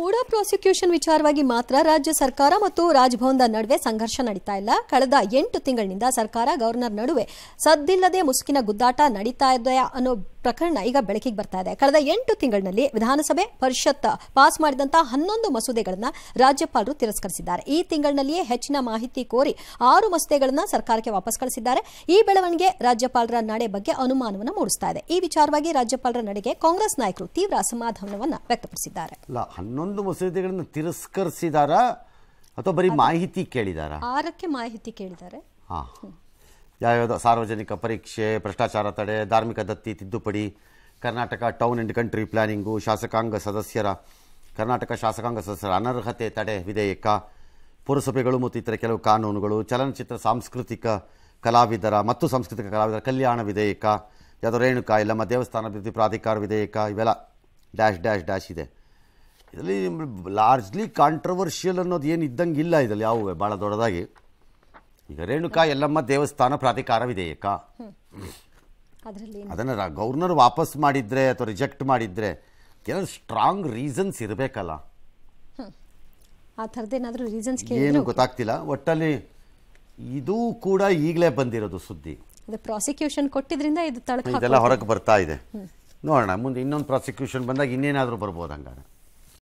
ಮೂಡ prosecution ವಿಚಾರವಾಗಿ ಮಾತ್ರ ರಾಜ್ಯ ಸರ್ಕಾರ ಮತ್ತು ರಾಜಭವನದ ನಡುವೆ ಸಂಘರ್ಷ ನಡೀತಾ ಇಲ್ಲ ಕಳೆದ ಎಂಟು ತಿಂಗಳಿನಿಂದ ಸರ್ಕಾರ ಗವರ್ನರ್ ನಡುವೆ ಸದ್ದಿಲ್ಲದೆ ಮುಸುಕಿನ ಗುದ್ದಾಟ ನಡೀತಾ ಇದೆ ಅನ್ನೋ ಪ್ರಕರಣ ಈಗ ಬೆಳಕಿಗೆ ಬರ್ತಾ ಇದೆ ಕಳೆದ ಎಂಟು ತಿಂಗಳಿನಲ್ಲಿ ವಿಧಾನಸಭೆ ಪರಿಷತ್ ಪಾಸ್ ಮಾಡಿದಂತಹ ಹನ್ನೊಂದು ಮಸೂದೆಗಳನ್ನು ರಾಜ್ಯಪಾಲರು ತಿರಸ್ಕರಿಸಿದ್ದಾರೆ ಈ ತಿಂಗಳಿನಲ್ಲಿಯೇ ಹೆಚ್ಚಿನ ಮಾಹಿತಿ ಕೋರಿ ಆರು ಮಸೂದೆಗಳನ್ನು ಸರ್ಕಾರಕ್ಕೆ ವಾಪಸ್ ಕಳಿಸಿದ್ದಾರೆ ಈ ಬೆಳವಣಿಗೆ ರಾಜ್ಯಪಾಲರ ನಡೆ ಬಗ್ಗೆ ಅನುಮಾನವನ್ನು ಮೂಡಿಸ್ತಾ ಇದೆ ಈ ವಿಚಾರವಾಗಿ ರಾಜ್ಯಪಾಲರ ನಡೆಗೆ ಕಾಂಗ್ರೆಸ್ ನಾಯಕರು ತೀವ್ರ ಅಸಮಾಧಾನವನ್ನ ವ್ಯಕ್ತಪಡಿಸಿದ್ದಾರೆ ಹನ್ನೊಂದು ಮಸೂದೆಗಳನ್ನು ತಿರಸ್ಕರಿಸಿದಾರ ಅಥವಾ ಬರೀ ಮಾಹಿತಿ ಕೇಳಿದಾರ ಆರಕ್ಕೆ ಮಾಹಿತಿ ಕೇಳಿದ್ದಾರೆ ಯಾವ್ಯಾವ ಸಾರ್ವಜನಿಕ ಪರೀಕ್ಷೆ ಭ್ರಷ್ಟಾಚಾರ ತಡೆ ಧಾರ್ಮಿಕ ದತ್ತಿ ತಿದ್ದುಪಡಿ Karnataka town and country planning ಶಾಸಕಾಂಗ ಸದಸ್ಯರ ಕರ್ನಾಟಕ ಶಾಸಕಾಂಗ ಸದಸ್ಯರ ಅನರ್ಹತೆ ತಡೆ ವಿಧೇಯಕ ಪುರಸಭೆಗಳು ಮತ್ತು ಇತರ ಕೆಲವು ಕಾನೂನುಗಳು ಚಲನಚಿತ್ರ ಸಾಂಸ್ಕೃತಿಕ ಕಲಾವಿದರ ಮತ್ತು ಸಾಂಸ್ಕೃತಿಕ ಕಲಾವಿದರ ಕಲ್ಯಾಣ ವಿಧೇಯಕ ಯಾವುದೋ ರೇಣುಕಾ ಇಲ್ಲಮ್ಮ ದೇವಸ್ಥಾನ ಅಭಿವೃದ್ಧಿ ಪ್ರಾಧಿಕಾರ ವಿಧೇಯಕ ಇವೆಲ್ಲ ಡ್ಯಾಶ್ ಡ್ಯಾಶ್ ಡ್ಯಾಶ್ ಇದೆ ಇದರಲ್ಲಿ ಲಾರ್ಜ್ಲಿ ಕಾಂಟ್ರವರ್ಷಿಯಲ್ ಅನ್ನೋದು ಏನು ಇದ್ದಂಗೆ ಇಲ್ಲ ಇದರಲ್ಲಿ ಯಾವುವೇ ಭಾಳ ದೊಡ್ಡದಾಗಿ ಈಗ ರೇಣುಕಾ ಎಲ್ಲಮ್ಮ ದೇವಸ್ಥಾನ ಪ್ರಾಧಿಕಾರ ವಿಧೇಯಕ ಅದನ್ನ ಗವರ್ನರ್ ವಾಪಸ್ ಮಾಡಿದ್ರೆ ಅಥವಾ ರಿಜೆಕ್ಟ್ ಮಾಡಿದ್ರೆ ಕೆಲವು ಸ್ಟ್ರಾಂಗ್ ರೀಸನ್ಸ್ ಇರಬೇಕಲ್ಲ ರೀಸನ್ಸ್ ಏನು ಗೊತ್ತಾಗ್ತಿಲ್ಲ ಒಟ್ಟಲ್ಲಿ ಇದು ಕೂಡ ಈಗಲೇ ಬಂದಿರೋದು ಸುದ್ದಿ ಪ್ರಾಸಿಕ್ಯೂಷನ್ ಕೊಟ್ಟಿದ್ರಿಂದ ಇದು ಇದೆಲ್ಲ ಹೊರಗೆ ಬರ್ತಾ ಇದೆ ನೋಡೋಣ ಮುಂದೆ ಇನ್ನೊಂದು ಪ್ರಾಸಿಕ್ಯೂಷನ್ ಬಂದಾಗ ಇನ್ನೇನಾದರೂ ಬರ್ಬೋದು ಹಂಗಾರೆ